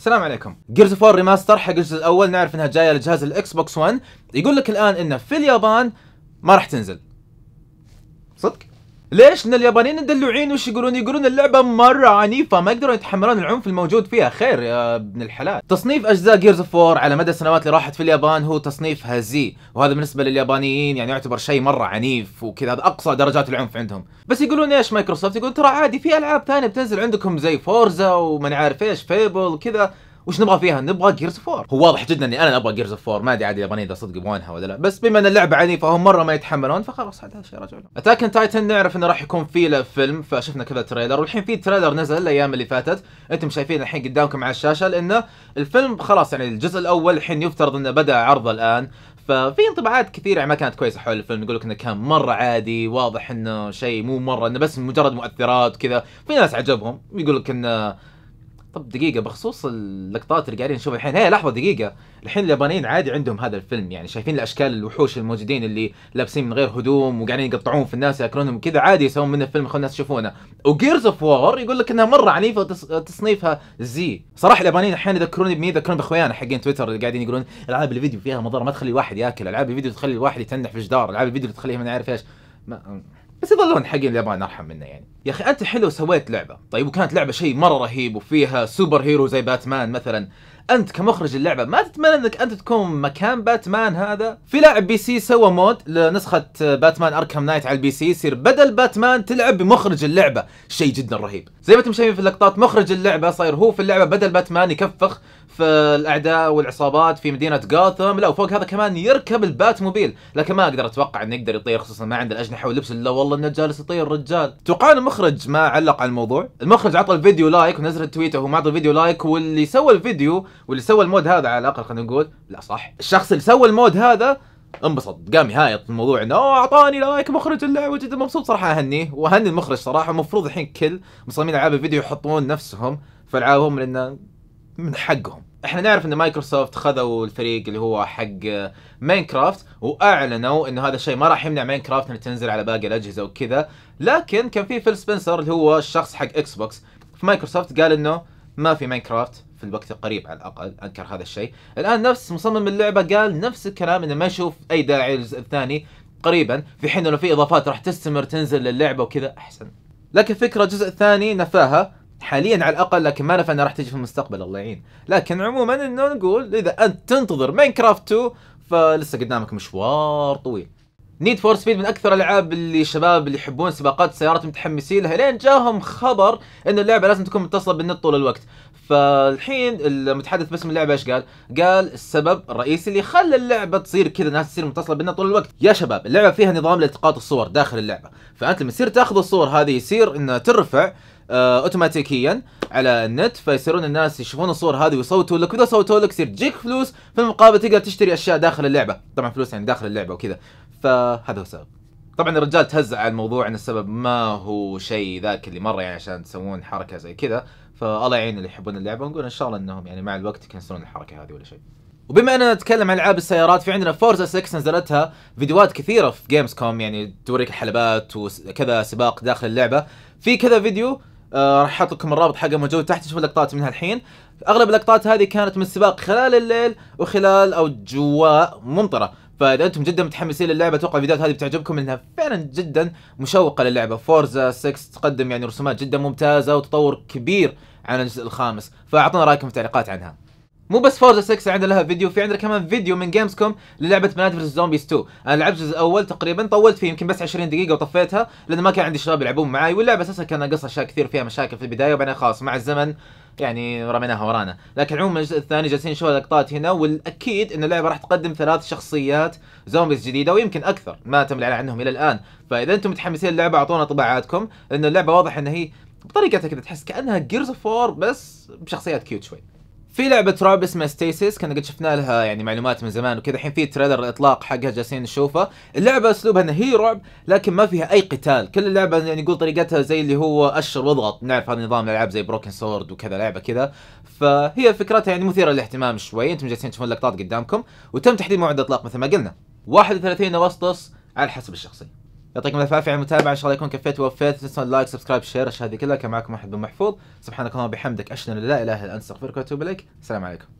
السلام عليكم جيرز فور ريماستر حق الجزء الاول نعرف انها جايه لجهاز الاكس بوكس 1 يقول لك الان انه في اليابان ما راح تنزل صدق ليش لان اليابانيين دلوعين وش يقولون يقولون اللعبه مره عنيفه ما يقدرون يتحملون العنف الموجود فيها خير يا ابن الحلال تصنيف اجزاء جيرز اوف وور على مدى السنوات اللي راحت في اليابان هو تصنيف هزي وهذا بالنسبه لليابانيين يعني يعتبر شيء مره عنيف وكذا هذا اقصى درجات العنف عندهم بس يقولون ايش مايكروسوفت يقول ترى عادي في العاب ثانيه بتنزل عندكم زي فورزا وماني عارف ايش فيبل وكذا وش نبغى فيها؟ نبغى جيرز فور هو واضح جدا اني انا ابغى جيرز فور ما ادري عاد اليابانيين اذا صدق يبغونها ولا لا بس بما ان اللعبه عنيفه فهم مره ما يتحملون فخلاص هذا الشيء لهم اتاك تايتن نعرف انه راح يكون في له فيلم فشفنا كذا تريلر والحين في تريلر نزل الايام اللي فاتت انتم شايفين الحين قدامكم على الشاشه لانه الفيلم خلاص يعني الجزء الاول الحين يفترض انه بدا عرضه الان ففي انطباعات كثيره يعني ما كانت كويسه حول الفيلم يقول لك انه كان مره عادي واضح انه شيء مو مره انه بس مجرد مؤثرات كذا في ناس عجبهم يقولك انه طب دقيقة بخصوص اللقطات اللي قاعدين نشوفها الحين، هي لحظة دقيقة، الحين اليابانيين عادي عندهم هذا الفيلم يعني شايفين الاشكال الوحوش الموجودين اللي لابسين من غير هدوم وقاعدين يقطعون في الناس ياكلونهم وكذا عادي يسوون منه فيلم خلوا الناس يشوفونه، وجيرز اوف وور يقول لك انها مرة عنيفة وتصنيفها زي، صراحة اليابانيين احيانا يذكروني بمين يذكروني باخويانا حقين تويتر اللي قاعدين يقولون العاب الفيديو فيها مضرة ما تخلي الواحد ياكل، العاب الفيديو تخلي الواحد يتنح في جدار، العاب الفيديو تخليه ما نعرف ايش، ما بس يظلون حقين اليابان ارحم منه يعني يا اخي انت حلو سويت لعبه طيب وكانت لعبه شيء مره رهيب وفيها سوبر هيرو زي باتمان مثلا انت كمخرج اللعبه ما تتمنى انك انت تكون مكان باتمان هذا في لاعب بي سي سوى مود لنسخه باتمان اركم نايت على البي سي يصير بدل باتمان تلعب بمخرج اللعبه شيء جدا رهيب زي ما انتم شايفين في اللقطات مخرج اللعبه صاير هو في اللعبه بدل باتمان يكفخ في الاعداء والعصابات في مدينه جوثم، لا وفوق هذا كمان يركب الباتموبيل لكن ما اقدر اتوقع انه يقدر يطير خصوصا ما عنده الاجنحه واللبس الا والله انه جالس يطير الرجال توقعون المخرج ما علق على الموضوع المخرج عطى الفيديو لايك ونزل وهو وما عطى الفيديو لايك واللي سوى الفيديو واللي سوى المود هذا على الاقل خلينا نقول لا صح الشخص اللي سوى المود هذا انبسط قام يهايط الموضوع انه اوه اعطاني لايك مخرج اللعبه جدا مبسوط صراحه اهنيه واهني المخرج صراحه المفروض الحين كل مصممين العاب الفيديو يحطون نفسهم في العابهم لان من حقهم احنا نعرف ان مايكروسوفت خذوا الفريق اللي هو حق ماينكرافت واعلنوا انه هذا الشيء ما راح يمنع ماينكرافت انها تنزل على باقي الاجهزه وكذا لكن كان في فيل سبنسر اللي هو الشخص حق اكس بوكس في مايكروسوفت قال انه ما في ماينكرافت في الوقت القريب على الاقل انكر هذا الشيء الان نفس مصمم اللعبه قال نفس الكلام انه ما يشوف اي داعي للجزء الثاني قريبا في حين انه في اضافات راح تستمر تنزل للعبه وكذا احسن لكن فكره الجزء الثاني نفاها حاليا على الاقل لكن ما نفى انها راح تجي في المستقبل الله يعين لكن عموما انه نقول اذا انت تنتظر ماينكرافت 2 فلسه قدامك مشوار طويل نيد فور سبيد من اكثر الالعاب اللي شباب اللي يحبون سباقات السيارات متحمسين لها لين جاهم خبر ان اللعبه لازم تكون متصله بالنت طول الوقت فالحين المتحدث باسم اللعبه ايش قال؟ قال السبب الرئيسي اللي خلى اللعبه تصير كذا الناس تصير متصله بنا طول الوقت، يا شباب اللعبه فيها نظام لالتقاط الصور داخل اللعبه، فانت لما تصير تاخذ الصور هذه يصير انها ترفع آه، اوتوماتيكيا على النت فيصيرون الناس يشوفون الصور هذه ويصوتوا لك واذا صوتوا لك يصير تجيك فلوس في المقابل تقدر تشتري اشياء داخل اللعبه، طبعا فلوس يعني داخل اللعبه وكذا، فهذا هو السبب. طبعا الرجال تهزع على الموضوع ان السبب ما هو شيء ذاك اللي مره يعني عشان تسوون حركه زي كذا فالله يعين اللي يحبون اللعبه ونقول ان شاء الله انهم يعني مع الوقت يكنسلون الحركه هذه ولا شيء. وبما اننا نتكلم عن العاب السيارات في عندنا فورزا 6 نزلتها فيديوهات كثيره في جيمز كوم يعني توريك الحلبات وكذا سباق داخل اللعبه في كذا فيديو آه راح احط لكم الرابط حقه موجود تحت تشوفوا لقطات منها الحين اغلب اللقطات هذه كانت من سباق خلال الليل وخلال او جواء ممطره فاذا انتم جدا متحمسين للعبه اتوقع الفيديوهات هذه بتعجبكم لانها فعلا جدا مشوقه للعبه فورزا 6 تقدم يعني رسومات جدا ممتازه وتطور كبير عن الجزء الخامس فاعطونا رايكم في التعليقات عنها مو بس فورزا 6 عندنا لها فيديو في عندنا كمان فيديو من جيمز كوم للعبه بنات فيرس زومبيز 2 انا لعبت الجزء الاول تقريبا طولت فيه يمكن بس 20 دقيقه وطفيتها لان ما كان عندي شباب يلعبون معي واللعبه اساسا كان ناقصها اشياء كثير فيها مشاكل في البدايه وبعدين خلاص مع الزمن يعني رميناها ورانا لكن عموما الجزء الثاني جالسين نشوف لقطات هنا والاكيد ان اللعبه راح تقدم ثلاث شخصيات زومبيز جديده ويمكن اكثر ما تم الاعلان عنهم الى الان فاذا انتم متحمسين للعبه اعطونا طباعاتكم لان اللعبه واضح ان هي بطريقتها كذا تحس كانها جيرز فور بس بشخصيات كيوت شوي في لعبة رعب اسمها ستيسيس كنا قد شفنا لها يعني معلومات من زمان وكذا الحين في تريلر الاطلاق حقها جالسين نشوفه، اللعبة اسلوبها انها هي رعب لكن ما فيها اي قتال، كل اللعبة يعني يقول طريقتها زي اللي هو اشر واضغط، نعرف هذا نظام الالعاب زي بروكن سورد وكذا لعبة كذا، فهي فكرتها يعني مثيرة للاهتمام شوي، انتم جالسين تشوفون لقطات قدامكم، وتم تحديد موعد الاطلاق مثل ما قلنا. 31 اغسطس على حسب الشخصية. يعطيكم الف عافيه على المتابعه ان شاء الله يكون كفيت ووفيت لا تنسون اللايك سبسكرايب شير هذه كلها كان معكم احمد بن محفوظ سبحانك اللهم وبحمدك اشهد ان لا اله الا انت استغفرك واتوب اليك السلام عليكم